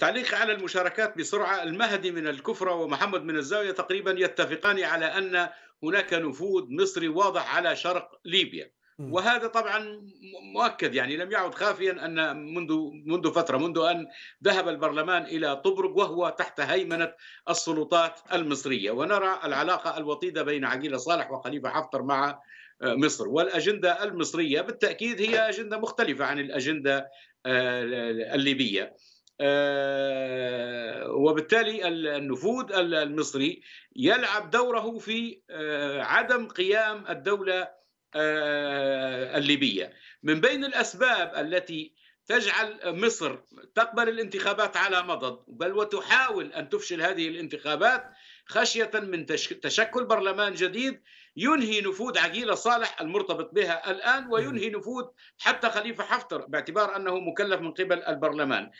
تعليق على المشاركات بسرعة المهدي من الكفرة ومحمد من الزاوية تقريبا يتفقان على أن هناك نفوذ مصري واضح على شرق ليبيا وهذا طبعا مؤكد يعني لم يعد خافيا ان منذ منذ فتره منذ ان ذهب البرلمان الى طبرق وهو تحت هيمنه السلطات المصريه ونرى العلاقه الوطيده بين عقيله صالح وخليفه حفتر مع مصر والاجنده المصريه بالتاكيد هي اجنده مختلفه عن الاجنده آه، الليبيه آه، وبالتالي النفوذ المصري يلعب دوره في آه، عدم قيام الدولة آه، الليبية من بين الأسباب التي تجعل مصر تقبل الانتخابات على مضض بل وتحاول أن تفشل هذه الانتخابات خشية من تشكل برلمان جديد ينهي نفوذ عقيلة صالح المرتبط بها الآن وينهي نفوذ حتى خليفة حفتر باعتبار أنه مكلف من قبل البرلمان